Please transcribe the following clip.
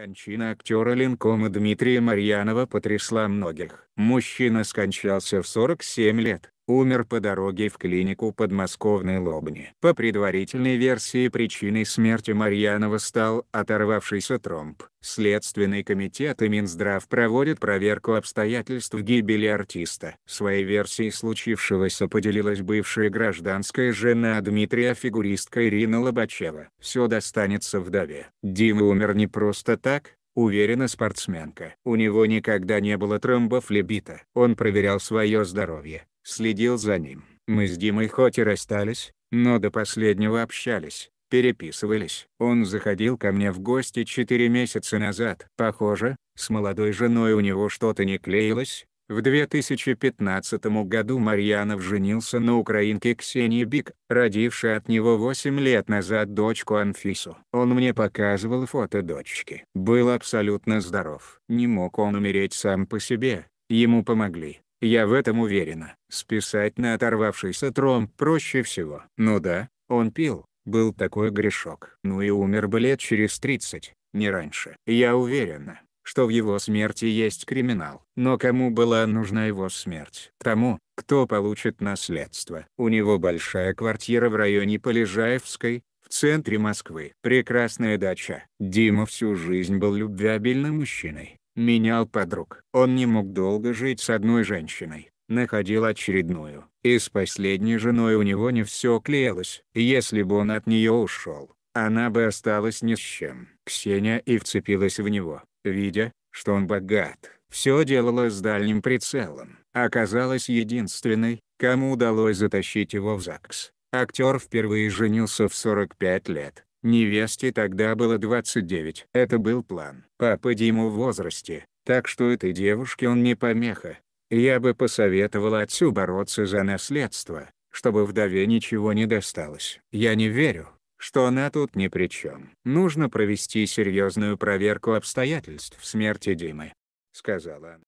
Кончина актера Линкома Дмитрия Марьянова потрясла многих. Мужчина скончался в 47 лет умер по дороге в клинику подмосковной Лобни. По предварительной версии причиной смерти Марьянова стал оторвавшийся тромб. Следственный комитет и Минздрав проводят проверку обстоятельств гибели артиста. Своей версией случившегося поделилась бывшая гражданская жена Дмитрия фигуристка Ирина Лобачева. Все достанется вдове. Дима умер не просто так, уверена спортсменка. У него никогда не было тромбов тромбофлебита. Он проверял свое здоровье, следил за ним. Мы с Димой хоть и расстались, но до последнего общались, переписывались. Он заходил ко мне в гости четыре месяца назад. Похоже, с молодой женой у него что-то не клеилось, в 2015 году Марьянов женился на украинке Ксении Бик, родившей от него 8 лет назад дочку Анфису. Он мне показывал фото дочки. Был абсолютно здоров. Не мог он умереть сам по себе, ему помогли. Я в этом уверена. Списать на оторвавшийся тромб проще всего. Ну да, он пил, был такой грешок. Ну и умер бы лет через 30, не раньше. Я уверена, что в его смерти есть криминал. Но кому была нужна его смерть? Тому, кто получит наследство. У него большая квартира в районе Полежаевской, в центре Москвы. Прекрасная дача. Дима всю жизнь был любвеобильным мужчиной, менял подруг. Он не мог долго жить с одной женщиной, находил очередную. И с последней женой у него не все клеилось. Если бы он от нее ушел, она бы осталась ни с чем. Ксения и вцепилась в него видя, что он богат, все делала с дальним прицелом. Оказалась единственной, кому удалось затащить его в ЗАГС. Актер впервые женился в 45 лет. Невесте тогда было 29. Это был план. Папа Диму в возрасте, так что этой девушке он не помеха. Я бы посоветовал отцу бороться за наследство, чтобы вдове ничего не досталось. Я не верю, что она тут ни при чем. «Нужно провести серьезную проверку обстоятельств смерти Димы», — сказала она.